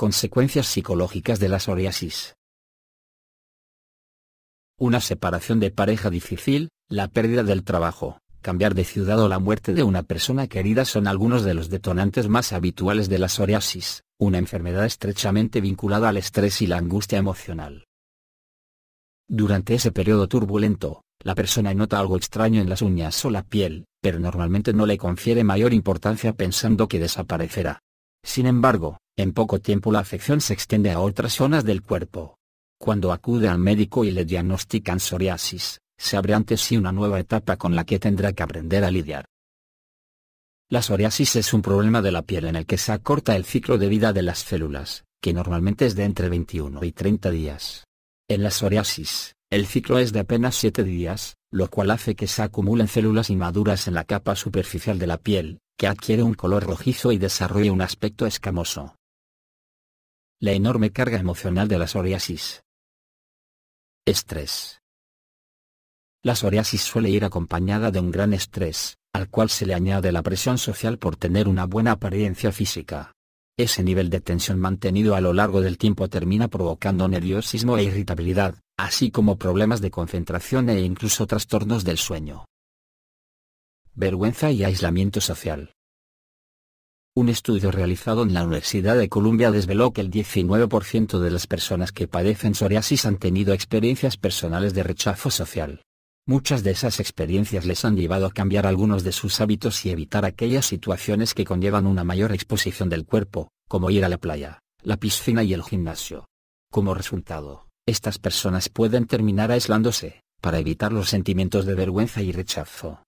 Consecuencias psicológicas de la psoriasis. Una separación de pareja difícil, la pérdida del trabajo, cambiar de ciudad o la muerte de una persona querida son algunos de los detonantes más habituales de la psoriasis, una enfermedad estrechamente vinculada al estrés y la angustia emocional. Durante ese periodo turbulento, la persona nota algo extraño en las uñas o la piel, pero normalmente no le confiere mayor importancia pensando que desaparecerá. Sin embargo, en poco tiempo la afección se extiende a otras zonas del cuerpo. Cuando acude al médico y le diagnostican psoriasis, se abre ante sí una nueva etapa con la que tendrá que aprender a lidiar. La psoriasis es un problema de la piel en el que se acorta el ciclo de vida de las células, que normalmente es de entre 21 y 30 días. En la psoriasis, el ciclo es de apenas 7 días, lo cual hace que se acumulen células inmaduras en la capa superficial de la piel, que adquiere un color rojizo y desarrolla un aspecto escamoso la enorme carga emocional de la psoriasis. Estrés. La psoriasis suele ir acompañada de un gran estrés, al cual se le añade la presión social por tener una buena apariencia física. Ese nivel de tensión mantenido a lo largo del tiempo termina provocando nerviosismo e irritabilidad, así como problemas de concentración e incluso trastornos del sueño. Vergüenza y aislamiento social. Un estudio realizado en la Universidad de Columbia desveló que el 19% de las personas que padecen psoriasis han tenido experiencias personales de rechazo social. Muchas de esas experiencias les han llevado a cambiar algunos de sus hábitos y evitar aquellas situaciones que conllevan una mayor exposición del cuerpo, como ir a la playa, la piscina y el gimnasio. Como resultado, estas personas pueden terminar aislándose, para evitar los sentimientos de vergüenza y rechazo.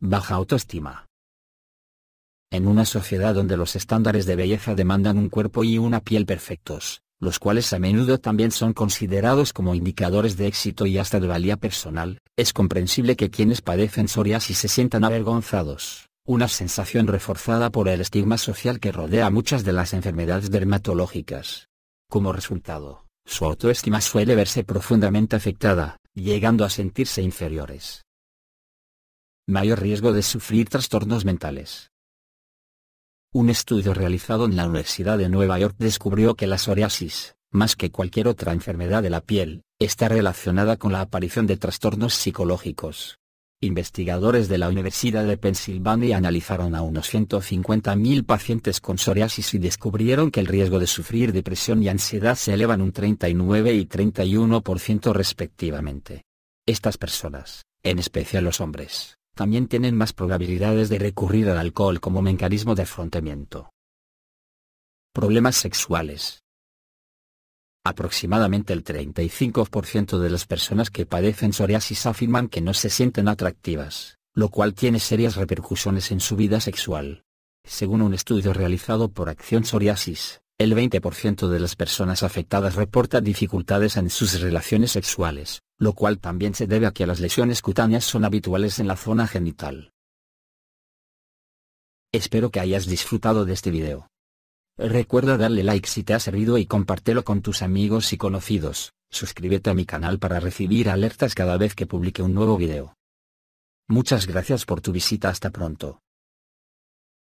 Baja autoestima. En una sociedad donde los estándares de belleza demandan un cuerpo y una piel perfectos, los cuales a menudo también son considerados como indicadores de éxito y hasta de valía personal, es comprensible que quienes padecen psoriasis se sientan avergonzados, una sensación reforzada por el estigma social que rodea muchas de las enfermedades dermatológicas. Como resultado, su autoestima suele verse profundamente afectada, llegando a sentirse inferiores. Mayor riesgo de sufrir trastornos mentales. Un estudio realizado en la Universidad de Nueva York descubrió que la psoriasis, más que cualquier otra enfermedad de la piel, está relacionada con la aparición de trastornos psicológicos. Investigadores de la Universidad de Pensilvania analizaron a unos 150.000 pacientes con psoriasis y descubrieron que el riesgo de sufrir depresión y ansiedad se elevan un 39 y 31% respectivamente. Estas personas, en especial los hombres, también tienen más probabilidades de recurrir al alcohol como mecanismo de afrontamiento. Problemas sexuales. Aproximadamente el 35% de las personas que padecen psoriasis afirman que no se sienten atractivas, lo cual tiene serias repercusiones en su vida sexual. Según un estudio realizado por Acción Psoriasis, el 20% de las personas afectadas reporta dificultades en sus relaciones sexuales, lo cual también se debe a que las lesiones cutáneas son habituales en la zona genital. Espero que hayas disfrutado de este video. Recuerda darle like si te ha servido y compártelo con tus amigos y conocidos, suscríbete a mi canal para recibir alertas cada vez que publique un nuevo video. Muchas gracias por tu visita hasta pronto.